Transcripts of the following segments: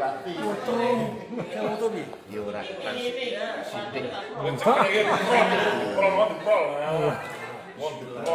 Iya, iya,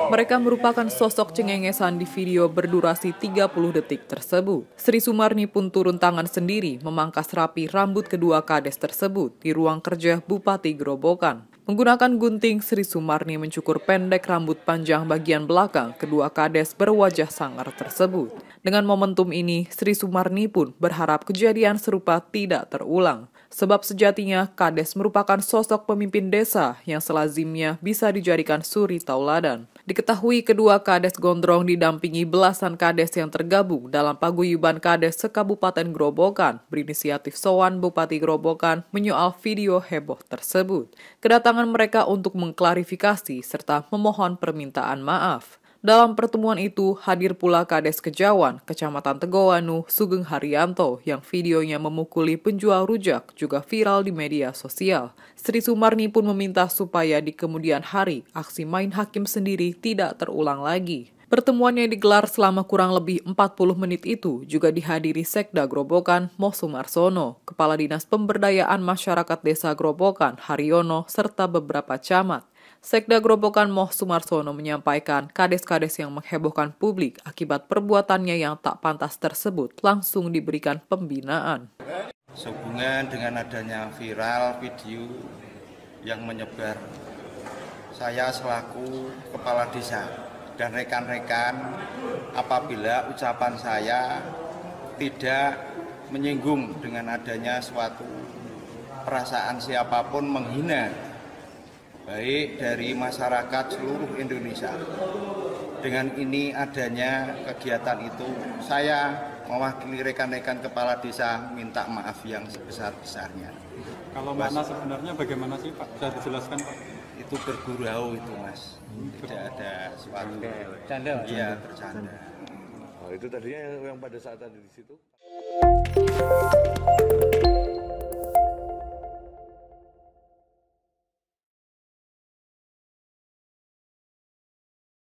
Mereka merupakan sosok cengengesan di video berdurasi 30 detik tersebut. Sri Sumarni pun turun tangan sendiri memangkas rapi rambut kedua kades tersebut di ruang kerja Bupati Gerobokan. Menggunakan gunting, Sri Sumarni mencukur pendek rambut panjang bagian belakang kedua kades berwajah sangar tersebut. Dengan momentum ini, Sri Sumarni pun berharap kejadian serupa tidak terulang. Sebab sejatinya, kades merupakan sosok pemimpin desa yang selazimnya bisa dijadikan suri tauladan. Diketahui kedua Kades Gondrong didampingi belasan Kades yang tergabung dalam paguyuban Kades sekabupaten Grobogan berinisiatif Soan Bupati Grobogan menyoal video heboh tersebut. Kedatangan mereka untuk mengklarifikasi serta memohon permintaan maaf. Dalam pertemuan itu, hadir pula Kades Kejawan, Kecamatan Tegowanu, Sugeng Haryanto, yang videonya memukuli penjual rujak juga viral di media sosial. Sri Sumarni pun meminta supaya di kemudian hari, aksi main hakim sendiri tidak terulang lagi. Pertemuan yang digelar selama kurang lebih 40 menit itu juga dihadiri Sekda Grobokan Mosum Arsono, Kepala Dinas Pemberdayaan Masyarakat Desa Grobokan Haryono, serta beberapa camat. Sekda Grobokan Moh Sumarsono menyampaikan kades-kades yang menghebohkan publik akibat perbuatannya yang tak pantas tersebut langsung diberikan pembinaan. Sehubungan dengan adanya viral video yang menyebar, saya selaku kepala desa dan rekan-rekan apabila ucapan saya tidak menyinggung dengan adanya suatu perasaan siapapun menghina baik dari masyarakat seluruh Indonesia. Dengan ini adanya kegiatan itu, saya mewakili rekan-rekan kepala desa minta maaf yang sebesar-besarnya. Kalau mana sebenarnya bagaimana sih Pak? Bisa dijelaskan Pak? Itu bergurau itu Mas. Hmm, Tidak ada suatu canda. Iya, bercanda. Oh, itu tadinya yang pada saat tadi di situ.